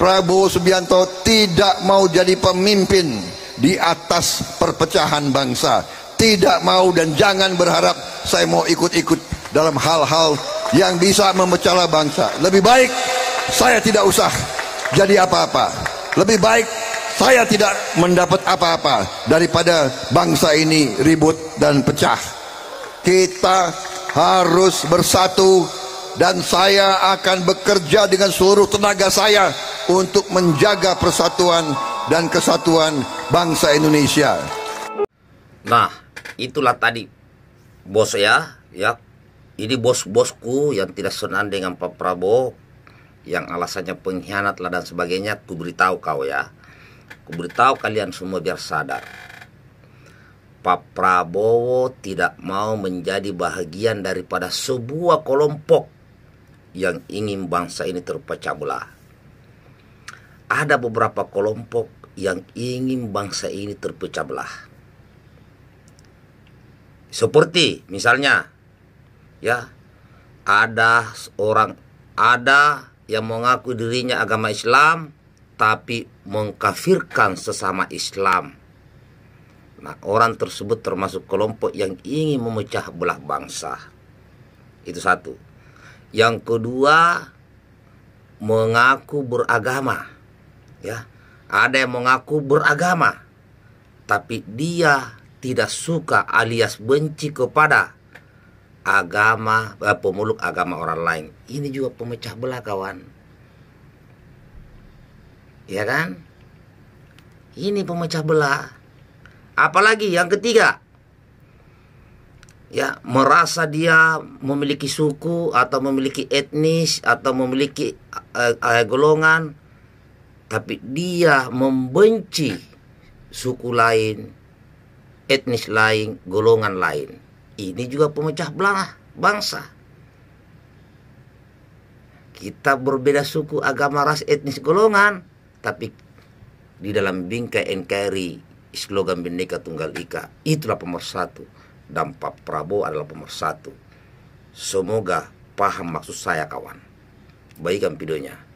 Prabowo Subianto tidak mau jadi pemimpin di atas perpecahan bangsa. Tidak mau dan jangan berharap saya mau ikut-ikut dalam hal-hal yang bisa memecah bangsa. Lebih baik saya tidak usah jadi apa-apa. Lebih baik saya tidak mendapat apa-apa daripada bangsa ini ribut dan pecah. Kita harus bersatu dan saya akan bekerja dengan seluruh tenaga saya untuk menjaga persatuan dan kesatuan bangsa Indonesia. Nah, itulah tadi bos ya, ya. Ini bos-bosku yang tidak senang dengan Pak Prabowo yang alasannya pengkhianat lah dan sebagainya, ku beritahu kau ya. Ku beritahu kalian semua biar sadar. Pak Prabowo tidak mau menjadi bahagian daripada sebuah kelompok yang ingin bangsa ini terpecah belah ada beberapa kelompok yang ingin bangsa ini terpecah belah. Seperti misalnya ya ada orang ada yang mengaku dirinya agama Islam tapi mengkafirkan sesama Islam. Nah, orang tersebut termasuk kelompok yang ingin memecah belah bangsa. Itu satu. Yang kedua, mengaku beragama ya ada yang mengaku beragama tapi dia tidak suka alias benci kepada agama eh, pemeluk agama orang lain ini juga pemecah belah kawan ya kan ini pemecah belah apalagi yang ketiga ya merasa dia memiliki suku atau memiliki etnis atau memiliki eh, eh, golongan tapi dia membenci suku lain, etnis lain, golongan lain. Ini juga pemecah belah bangsa. Kita berbeda suku, agama, ras, etnis, golongan, tapi di dalam bingkai NKRI slogan Bhinneka Tunggal Ika itulah pemersatu Dampak Prabowo adalah pemersatu. Semoga paham maksud saya kawan. Baikkan videonya.